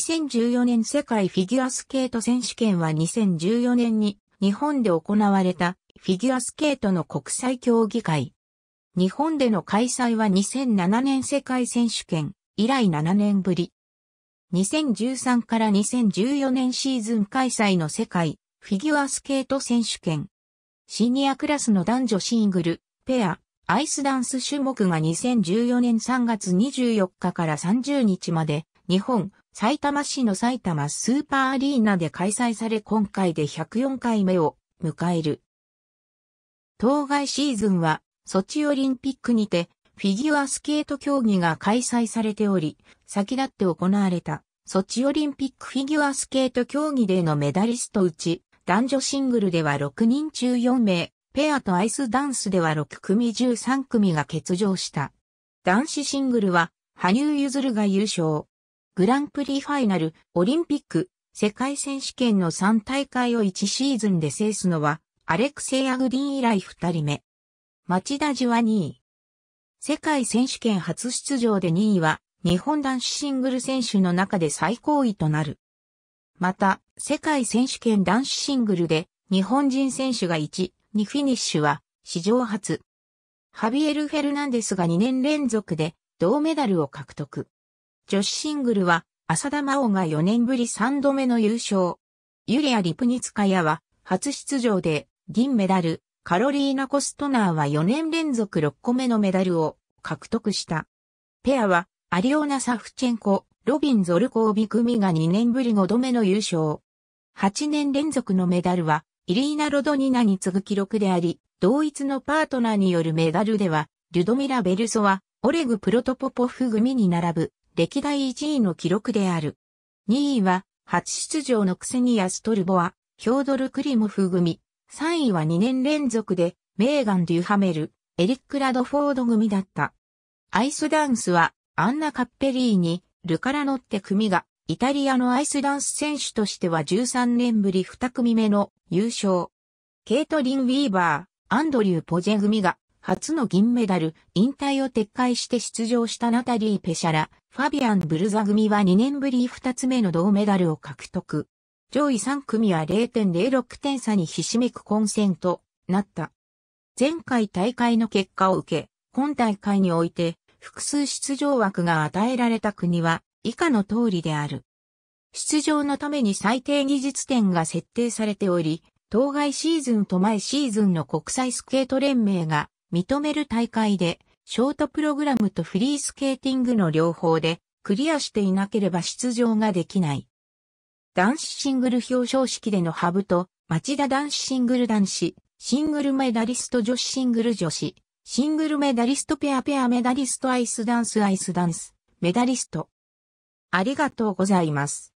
2014年世界フィギュアスケート選手権は2014年に日本で行われたフィギュアスケートの国際競技会。日本での開催は2007年世界選手権以来7年ぶり。2013から2014年シーズン開催の世界フィギュアスケート選手権。シニアクラスの男女シングル、ペア、アイスダンス種目が2014年3月24日から30日まで日本、埼玉市の埼玉スーパーアリーナで開催され今回で104回目を迎える。当該シーズンはソチオリンピックにてフィギュアスケート競技が開催されており、先立って行われたソチオリンピックフィギュアスケート競技でのメダリストうち、男女シングルでは6人中4名、ペアとアイスダンスでは6組13組が欠場した。男子シングルは、羽生結弦が優勝。グランプリファイナル、オリンピック、世界選手権の3大会を1シーズンで制すのは、アレクセイ・アグディン以来2人目。町田ジュは2位。世界選手権初出場で2位は、日本男子シングル選手の中で最高位となる。また、世界選手権男子シングルで、日本人選手が1、2フィニッシュは、史上初。ハビエル・フェルナンデスが2年連続で、銅メダルを獲得。女子シングルは、浅田真央が4年ぶり3度目の優勝。ユリア・リプニツカヤは、初出場で、銀メダル、カロリーナ・コストナーは4年連続6個目のメダルを獲得した。ペアは、アリオナ・サフチェンコ、ロビン・ゾルコービ組が2年ぶり5度目の優勝。8年連続のメダルは、イリーナ・ロドニナに次ぐ記録であり、同一のパートナーによるメダルでは、リュドミラ・ベルソワ、オレグ・プロトポポフ組に並ぶ歴代1位の記録である。2位は、初出場のクセニア・ストルボア、ヒョードル・クリモフ組。3位は2年連続で、メーガン・デュハメル、エリック・ラドフォード組だった。アイスダンスは、アンナ・カッペリーに、ルカラノッテ組が、イタリアのアイスダンス選手としては13年ぶり2組目の優勝。ケイトリン・ウィーバー、アンドリュー・ポジェ組が初の銀メダル、引退を撤回して出場したナタリー・ペシャラ、ファビアン・ブルザ組は2年ぶり2つ目の銅メダルを獲得。上位3組は0.06点差にひしめく混戦となった。前回大会の結果を受け、今大会において複数出場枠が与えられた国は以下の通りである。出場のために最低技術点が設定されており、当該シーズンと前シーズンの国際スケート連盟が認める大会で、ショートプログラムとフリースケーティングの両方で、クリアしていなければ出場ができない。男子シングル表彰式でのハブと、町田男子シングル男子、シングルメダリスト女子シングル女子、シングルメダリストペアペアメダリストアイスダンスアイスダンス、メダリスト。ありがとうございます。